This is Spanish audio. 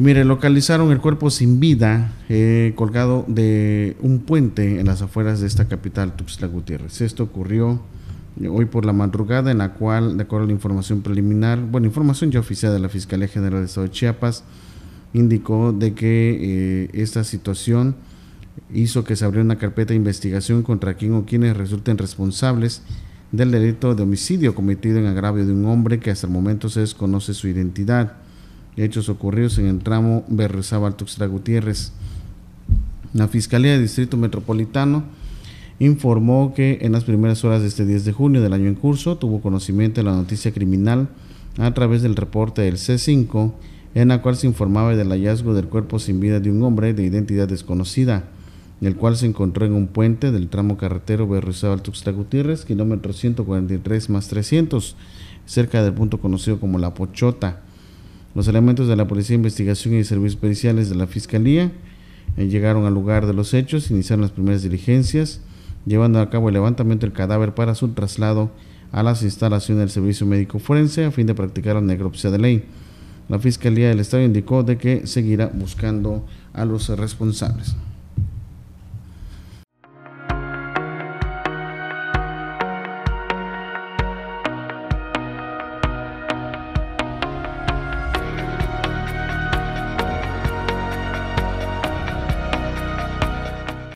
mire, localizaron el cuerpo sin vida eh, colgado de un puente en las afueras de esta capital, Tuxtla Gutiérrez. Esto ocurrió eh, hoy por la madrugada, en la cual, de acuerdo a la información preliminar, bueno, información ya oficial de la Fiscalía General del Estado de Chiapas, indicó de que eh, esta situación hizo que se abriera una carpeta de investigación contra quien o quienes resulten responsables del delito de homicidio cometido en agravio de un hombre que hasta el momento se desconoce su identidad hechos ocurridos en el tramo Berrizábal-Tuxtla Gutiérrez. La Fiscalía de Distrito Metropolitano informó que en las primeras horas de este 10 de junio del año en curso tuvo conocimiento de la noticia criminal a través del reporte del C5, en la cual se informaba del hallazgo del cuerpo sin vida de un hombre de identidad desconocida, el cual se encontró en un puente del tramo carretero Berrizábal-Tuxtla Gutiérrez, kilómetro 143 más 300, cerca del punto conocido como La Pochota. Los elementos de la Policía de Investigación y Servicios Periciales de la Fiscalía eh, llegaron al lugar de los hechos, iniciaron las primeras diligencias, llevando a cabo el levantamiento del cadáver para su traslado a las instalaciones del Servicio Médico Forense a fin de practicar la necropsia de ley. La Fiscalía del Estado indicó de que seguirá buscando a los responsables.